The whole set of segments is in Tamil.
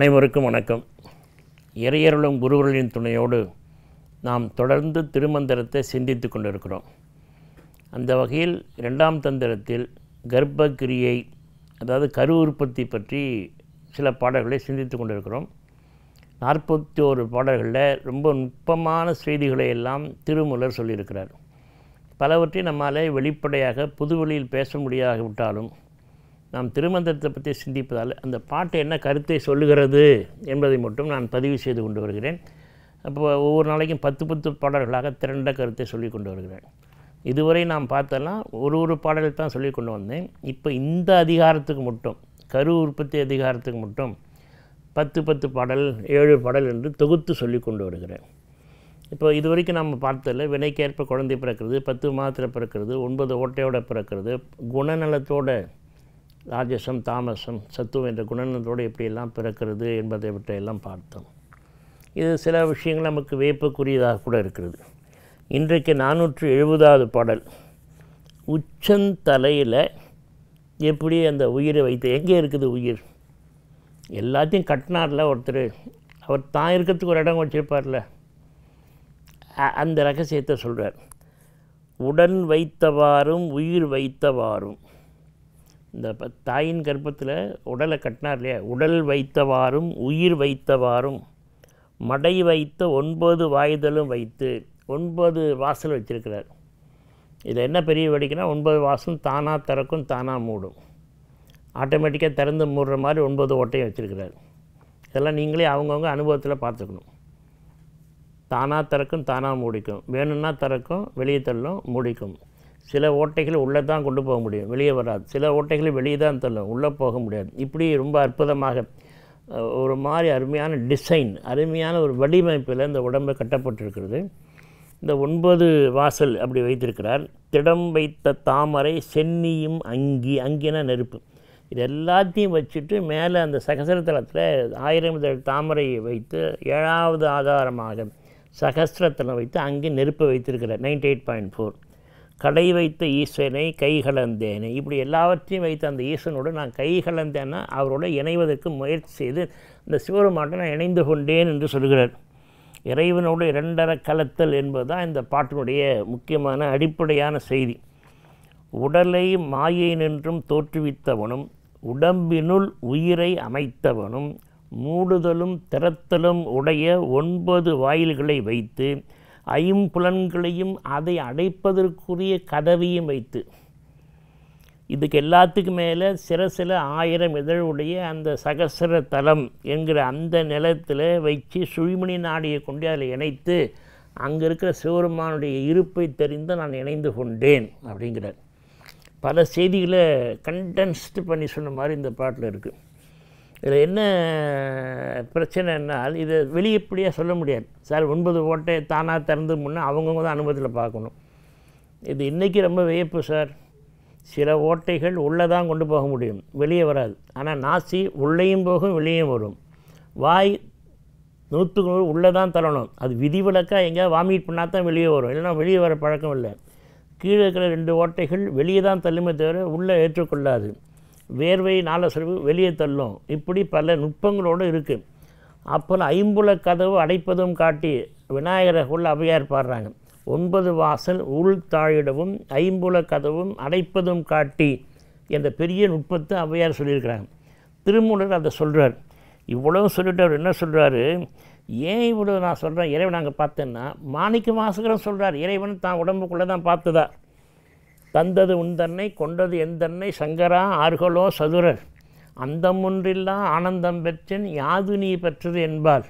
அனைவருக்கும் வணக்கம் இறையருளும் குருவர்களின் துணையோடு நாம் தொடர்ந்து திருமந்திரத்தை சிந்தித்து கொண்டிருக்கிறோம் அந்த வகையில் இரண்டாம் தந்திரத்தில் கர்ப்ப கிரியை அதாவது கரு உற்பத்தி பற்றி சில பாடல்களை சிந்தித்து கொண்டிருக்கிறோம் நாற்பத்தி ஓரு பாடல்களில் ரொம்ப நுட்பமான செய்திகளை எல்லாம் திருமூலர் சொல்லியிருக்கிறார் பலவற்றை நம்மளால் வெளிப்படையாக புதுவெளியில் பேச முடியாவிட்டாலும் நாம் திருமந்திரத்தை பற்றி சிந்திப்பதால் அந்த பாட்டு என்ன கருத்தை சொல்லுகிறது என்பதை மட்டும் நான் பதிவு செய்து கொண்டு வருகிறேன் அப்போ ஒவ்வொரு நாளைக்கும் பத்து பத்து பாடல்களாக திரண்ட கருத்தை சொல்லி கொண்டு வருகிறேன் இதுவரை நாம் பார்த்தெல்லாம் ஒரு ஒரு பாடலை தான் சொல்லி கொண்டு வந்தேன் இப்போ இந்த அதிகாரத்துக்கு மட்டும் கரு உற்பத்தி அதிகாரத்துக்கு மட்டும் பத்து பத்து பாடல் ஏழு பாடல் என்று தொகுத்து சொல்லி கொண்டு வருகிறேன் இப்போ இது வரைக்கும் நம்ம பார்த்ததில் வினைக்கேற்ப குழந்தை பிறக்கிறது பத்து மாதத்தில் பிறக்கிறது ஒன்பது ஓட்டையோடு பிறக்கிறது குணநலத்தோட ராஜசம் தாமசம் சத்துவம் என்ற குணநலத்தோடு எப்படியெல்லாம் பிறக்கிறது என்பதை பற்றியெல்லாம் பார்த்தோம் இது சில விஷயங்கள் நமக்கு வேப்பக்குரியதாக கூட இருக்கிறது இன்றைக்கு நானூற்று எழுபதாவது பாடல் உச்சந்தலையில் எப்படி அந்த உயிரை வைத்து எங்கே இருக்குது உயிர் எல்லாத்தையும் கட்டினார்ல ஒருத்தர் அவர் தான் இருக்கிறதுக்கு ஒரு இடம் வச்சுருப்பார்ல அந்த ரகசியத்தை சொல்கிறார் உடன் வைத்தவாறும் உயிர் வைத்தவாறும் இந்த தாயின் கர்ப்பத்தில் உடலை கட்டினார் இல்லையா உடல் வைத்தவாறும் உயிர் வைத்தவாறும் மடை வைத்த ஒன்பது வாயுதலும் வைத்து ஒன்பது வாசல் வச்சுருக்கிறார் இதில் என்ன பெரிய வடிக்கனா ஒன்பது வாசலும் தானாக திறக்கும் தானாக மூடும் ஆட்டோமேட்டிக்காக திறந்து மூடுற மாதிரி ஒன்பது ஓட்டையும் வச்சுருக்கிறார் இதெல்லாம் நீங்களே அவங்கவுங்க அனுபவத்தில் பார்த்துக்கணும் தானாக திறக்கும் தானாக மூடிக்கும் வேணும்னா திறக்கும் வெளியே தள்ளும் மூடிக்கும் சில ஓட்டைகளை உள்ளே தான் கொண்டு போக முடியும் வெளியே வராது சில ஓட்டைகளை வெளியே தான் தள்ளும் உள்ளே போக முடியாது இப்படி ரொம்ப அற்புதமாக ஒரு மாதிரி அருமையான டிசைன் அருமையான ஒரு வடிவமைப்பில் இந்த உடம்பு கட்டப்பட்டிருக்கிறது இந்த ஒன்பது வாசல் அப்படி வைத்திருக்கிறார் திடம் வைத்த தாமரை சென்னியும் அங்கி அங்கினா நெருப்பு இது எல்லாத்தையும் வச்சுட்டு மேலே அந்த சகசரத்தலத்தில் ஆயிரம் தாமரையை வைத்து ஏழாவது ஆதாரமாக சகசிரத்தில் வைத்து அங்கே நெருப்பை வைத்திருக்கிறார் நைன்டி எயிட் பாயிண்ட் ஃபோர் கடை வைத்த ஈஸ்வரனை கைகலந்தேனே இப்படி எல்லாவற்றையும் வைத்த அந்த ஈஸ்வனோடு நான் கைகலந்தேன்னா அவரோடு இணைவதற்கு முயற்சி செய்து இந்த சிவருமாட்டை நான் இணைந்து கொண்டேன் என்று சொல்கிறார் இறைவனோடு இரண்டர கலத்தல் என்பது தான் இந்த பாட்டினுடைய முக்கியமான அடிப்படையான செய்தி உடலை மாயை நின்றும் தோற்றுவித்தவனும் உடம்பினுள் உயிரை அமைத்தவனும் மூடுதலும் திறத்தலும் உடைய ஒன்பது வாயில்களை வைத்து ஐம்புலன்களையும் அதை அடைப்பதற்குரிய கதவையும் வைத்து இதுக்கு எல்லாத்துக்கு மேலே சில சில ஆயிரம் இதழுடைய அந்த சகசர தலம் என்கிற அந்த நிலத்தில் வச்சு சுழிமணி நாடியை கொண்டு அதில் இணைத்து அங்கே இருக்கிற சிவருமானுடைய இருப்பை தெரிந்து நான் இணைந்து கொண்டேன் அப்படிங்கிறார் பல செய்திகளை கண்டென்ஸ்டு பண்ணி சொன்ன மாதிரி இந்த பாட்டில் இருக்குது இதில் என்ன பிரச்சனைனால் இதை இப்படியாக சொல்ல முடியாது சார் ஒன்பது ஓட்டையை தானாக திறந்து முன்னே அவங்கவுங்க தான் அனுபவத்தில் பார்க்கணும் இது இன்றைக்கி ரொம்ப வியப்பு சார் சில ஓட்டைகள் உள்ளே தான் கொண்டு போக முடியும் வெளியே வராது ஆனால் நாசி உள்ளேயும் போகும் வெளியும் வரும் வாய் நூற்றுக்கு நூறு உள்ளே தான் தள்ளணும் அது விதிவிலக்காக எங்கேயா வாமிட் பண்ணால் தான் வெளியே வரும் இல்லைன்னா வெளியே வர பழக்கம் இல்லை கீழே இருக்கிற ரெண்டு ஓட்டைகள் வெளியே தான் தள்ளுமே தவிர உள்ளே ஏற்றுக்கொள்ளாது வேர்வை நாலசரிவு வெளியே தள்ளும் இப்படி பல நுட்பங்களோடு இருக்குது அப்புறம் ஐம்புல கதவு அடைப்பதும் காட்டி விநாயகரை உள்ள அவையார் பாடுறாங்க ஒன்பது வாசல் உள் தாழிடவும் ஐம்புல கதவும் அடைப்பதும் காட்டி என்ற பெரிய நுட்பத்தை அவையார் சொல்லியிருக்கிறாங்க திருமூலர் அதை சொல்கிறார் இவ்வளவு சொல்லிட்டு அவர் என்ன சொல்கிறாரு ஏன் இவ்வளோ நான் சொல்கிறேன் இறைவன் நாங்கள் பார்த்தேன்னா மாணிக்க மாசுகரம் சொல்கிறார் இறைவன் தான் உடம்புக்குள்ளே தான் பார்த்துதான் தந்தது உந்தன்னை கொண்டது எந்தன்னை சங்கரா ஆர்களோ சதுரர் அந்தம் ஒன்றில்லா ஆனந்தம் பெற்றேன் யாது நீ பெற்றது என்பார்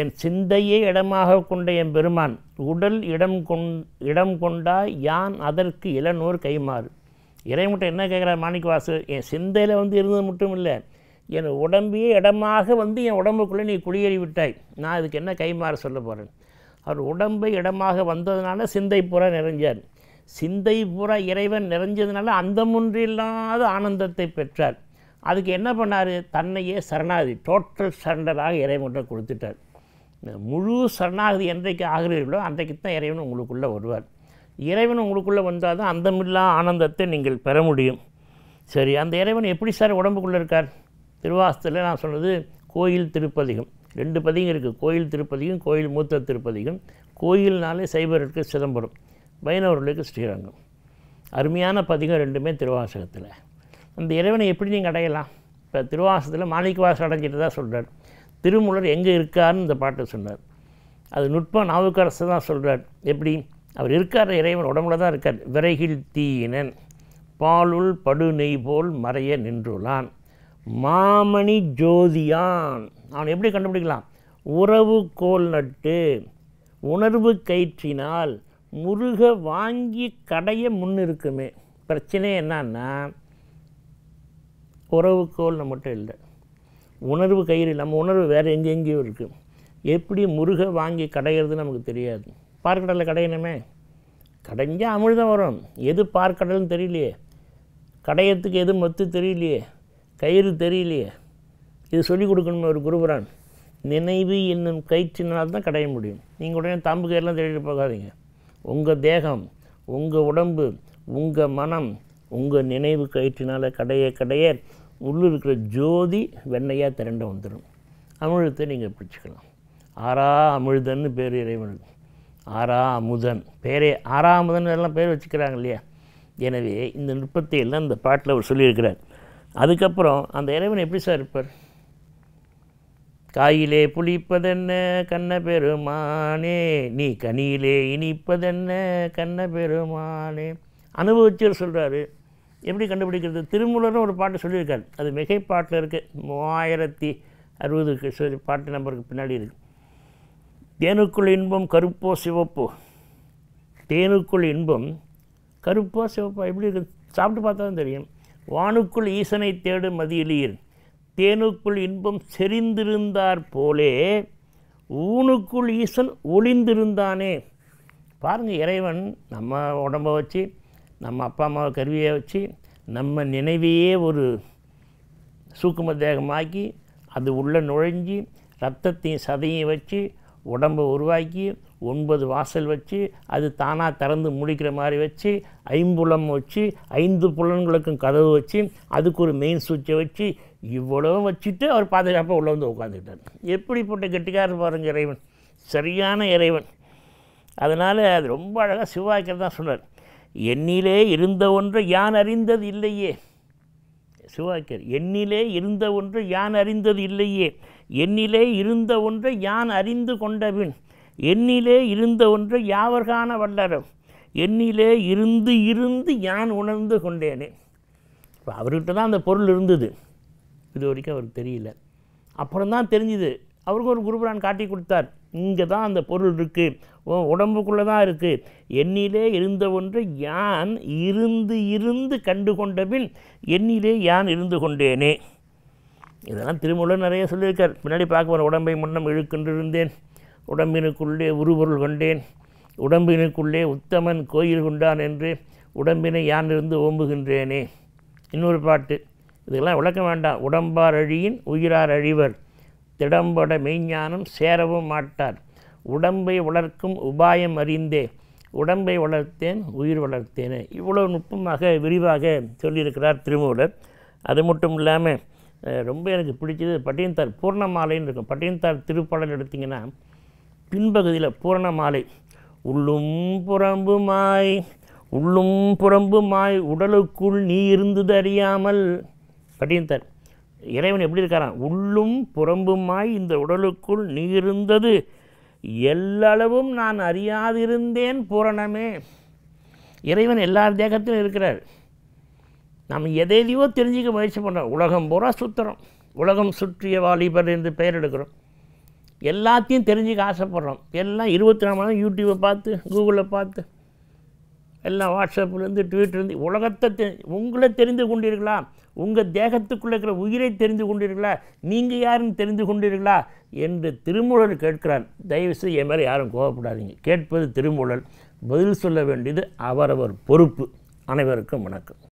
என் சிந்தையே இடமாக கொண்ட என் பெருமான் உடல் இடம் கொண் இடம் கொண்டா யான் அதற்கு இளநூர் கைமாறு இறைமுட்டை என்ன கேட்குறார் வாசு என் சிந்தையில் வந்து இருந்தது மட்டும் இல்லை என் உடம்பையே இடமாக வந்து என் உடம்புக்குள்ளே நீ குடியேறி விட்டாய் நான் அதுக்கு என்ன கைமாறு சொல்ல போகிறேன் அவர் உடம்பை இடமாக வந்ததுனால சிந்தை புற நிறைஞ்சார் சிந்தை பூரா இறைவன் நிறைஞ்சதுனால அந்தமொன்றில்லாத ஆனந்தத்தை பெற்றார் அதுக்கு என்ன பண்ணார் தன்னையே சரணாகதி டோட்டல் சரண்டராக இறைவன்கிட்ட கொடுத்துட்டார் முழு சரணாகதி என்றைக்கு ஆகிறீர்களோ அன்றைக்கு தான் இறைவன் உங்களுக்குள்ளே வருவார் இறைவன் உங்களுக்குள்ளே வந்தால் தான் அந்தமில்லா ஆனந்தத்தை நீங்கள் பெற முடியும் சரி அந்த இறைவன் எப்படி சார் உடம்புக்குள்ளே இருக்கார் திருவாசத்தில் நான் சொன்னது கோயில் திருப்பதிகம் ரெண்டு பதிகம் இருக்குது கோயில் திருப்பதியும் கோயில் மூத்த திருப்பதியும் கோயில்னாலே சைபருக்கு சிதம்பரம் வைணவர்களுக்கு ஸ்ரீரங்கம் அருமையான பதிகம் ரெண்டுமே திருவாசகத்தில் அந்த இறைவனை எப்படி நீங்கள் அடையலாம் இப்போ திருவாசகத்தில் மாணிக்கவாசம் அடைஞ்சிட்டு தான் சொல்கிறார் திருமூலர் எங்கே இருக்காருன்னு இந்த பாட்டை சொன்னார் அது நுட்பம் நாவுக்கரசு தான் சொல்கிறார் எப்படி அவர் இருக்கார் இறைவன் உடம்புல தான் இருக்கார் விரைகில் தீயினன் பாலுள் படு நெய் போல் மறைய நின்றுள்ளான் மாமணி ஜோதியான் அவன் எப்படி கண்டுபிடிக்கலாம் உறவு கோல் நட்டு உணர்வு கயிற்றினால் முருகை வாங்கி கடைய முன் இருக்குமே பிரச்சனை என்னன்னா உறவுக்கோல் நம்மகிட்ட இல்லை உணர்வு கயிறு நம்ம உணர்வு வேறு எங்கெங்கேயோ இருக்குது எப்படி முருகை வாங்கி கடைகிறது நமக்கு தெரியாது பார்க்கடலில் கடையணுமே கடைஞ்சால் அமிழ்தம் வரும் எது பார்க்கடல்னு தெரியலையே கடையத்துக்கு எது மொத்து தெரியலையே கயிறு தெரியலையே இது சொல்லிக் கொடுக்கணுமே ஒரு குருபுரான் நினைவு என்னும் கயிற்றினால் தான் கடைய முடியும் நீங்கள் உடனே தாம்பு கயிறுலாம் தேடிட்டு போகாதீங்க உங்கள் தேகம் உங்கள் உடம்பு உங்கள் மனம் உங்கள் நினைவு கயிற்றினால் கடைய கடைய உள்ளூர் இருக்கிற ஜோதி வெண்ணையாக திரண்ட வந்துடும் அமிழ்தத்தை நீங்கள் பிடிச்சிக்கலாம் ஆறா அமிழ்தன்னு பேர் இறைவன் ஆறா அமுதன் பேரே ஆறா அமுதன் எல்லாம் பேர் வச்சுக்கிறாங்க இல்லையா எனவே இந்த நுட்பத்தை எல்லாம் இந்த பாட்டில் அவர் சொல்லியிருக்கிறார் அதுக்கப்புறம் அந்த இறைவன் எப்படி சார் இருப்பார் காயிலே புளிப்பதென்ன கண்ண பெருமானே நீ கனியிலே இனிப்பதென்ன கண்ண பெருமானே அனுபவிச்சர் சொல்கிறாரு எப்படி கண்டுபிடிக்கிறது திருமூலர்னு ஒரு பாட்டு சொல்லியிருக்காரு அது மிகை பாட்டில் இருக்குது மூவாயிரத்தி அறுபதுக்கு பாட்டு நம்பருக்கு பின்னாடி இருக்குது தேனுக்குள் இன்பம் கருப்போ சிவப்போ தேனுக்குள் இன்பம் கருப்போ சிவப்போ எப்படி இருக்குது சாப்பிட்டு பார்த்தா தான் தெரியும் வானுக்குள் ஈசனை தேடும் மதியிலீர் தேனுக்குள் இன்பம் செறிந்திருந்தார் போலே ஊனுக்குள் ஈசன் ஒளிந்திருந்தானே பாருங்கள் இறைவன் நம்ம உடம்பை வச்சு நம்ம அப்பா அம்மாவை கருவியை வச்சு நம்ம நினைவையே ஒரு சூக்கும தேகமாக்கி அது உள்ளே நுழைஞ்சி ரத்தத்தையும் சதையும் வச்சு உடம்பை உருவாக்கி ஒன்பது வாசல் வச்சு அது தானாக திறந்து முடிக்கிற மாதிரி வச்சு ஐம்புலம் வச்சு ஐந்து புலன்களுக்கும் கதவு வச்சு அதுக்கு ஒரு மெயின் சுவிட்சை வச்சு இவ்வளவும் வச்சுட்டு அவர் பாதுகாப்பாக உள்ளே வந்து உட்காந்துக்கிட்டார் எப்படிப்பட்ட கெட்டிக்காரர் பாருங்க இறைவன் சரியான இறைவன் அதனால் அது ரொம்ப அழகாக சிவாய்க்கர் தான் சொன்னார் எண்ணிலே இருந்த ஒன்று யான் அறிந்தது இல்லையே சிவாக்கியர் எண்ணிலே இருந்த ஒன்று யான் அறிந்தது இல்லையே என்னிலே இருந்த ஒன்றை யான் அறிந்து கொண்டபின் என்னிலே இருந்த ஒன்றை யாவர்கான வல்லரும் என்னிலே இருந்து இருந்து யான் உணர்ந்து கொண்டேனே இப்போ அவர்கிட்ட தான் அந்த பொருள் இருந்தது இது வரைக்கும் அவருக்கு தெரியல அப்புறம் தான் தெரிஞ்சுது அவருக்கு ஒரு குருபுரான் காட்டி கொடுத்தார் இங்கே தான் அந்த பொருள் இருக்குது உடம்புக்குள்ளே தான் இருக்குது என்னிலே இருந்த ஒன்று யான் இருந்து இருந்து கண்டு கொண்டபின் என்னிலே யான் இருந்து கொண்டேனே இதெல்லாம் திருமூலம் நிறைய சொல்லியிருக்கார் பின்னாடி பார்க்க போகிற உடம்பை முன்னம் இழுக்கின்றிருந்தேன் உடம்பினுக்குள்ளே உருபொருள் கொண்டேன் உடம்பினுக்குள்ளே உத்தமன் கோயில் கொண்டான் என்று உடம்பினை யான் இருந்து ஓம்புகின்றேனே இன்னொரு பாட்டு இதெல்லாம் விளக்க வேண்டாம் உடம்பார் அழியின் உயிரார் அழிவர் திடம்பட மெய்ஞானம் சேரவும் மாட்டார் உடம்பை வளர்க்கும் உபாயம் அறிந்தே உடம்பை வளர்த்தேன் உயிர் வளர்த்தேனே இவ்வளோ நுட்பமாக விரிவாக சொல்லியிருக்கிறார் திருமூலர் அது மட்டும் இல்லாமல் ரொம்ப எனக்கு பிடிச்சது பட்டியந்தார் பூர்ணமாலைன்னு இருக்கும் பட்டியந்தார் திருப்பாடல் எடுத்திங்கன்னா பின்பகுதியில் பூரணமாலை உள்ளும் புறம்புமாய் உள்ளும் புறம்புமாய் உடலுக்குள் நீ இருந்தது அறியாமல் பட்டியந்தார் இறைவன் எப்படி இருக்காராம் உள்ளும் புறம்புமாய் இந்த உடலுக்குள் நீ இருந்தது எல்லளவும் நான் அறியாதிருந்தேன் பூரணமே இறைவன் எல்லார் தேகத்திலும் இருக்கிறார் நம்ம எதையோ தெரிஞ்சிக்க முயற்சி பண்ணுறோம் உலகம் பூரா சுற்றுறோம் உலகம் சுற்றிய வாலிபர் என்று பெயர் எடுக்கிறோம் எல்லாத்தையும் தெரிஞ்சுக்க ஆசைப்பட்றோம் எல்லாம் இருபத்தி நாலு மணி யூடியூப்பை பார்த்து கூகுளை பார்த்து எல்லாம் வாட்ஸ்அப்லேருந்து ட்விட்டர்லேருந்து உலகத்தை தெ உங்களை தெரிந்து கொண்டீர்களா உங்கள் தேகத்துக்குள்ளே இருக்கிற உயிரை தெரிந்து கொண்டீர்களா நீங்கள் யாருன்னு தெரிந்து கொண்டீர்களா என்று திருமூலர் கேட்கிறார் தயவுசெய்து என் மாதிரி யாரும் கோவப்படாதீங்க கேட்பது திருமூலர் பதில் சொல்ல வேண்டியது அவரவர் பொறுப்பு அனைவருக்கும் வணக்கம்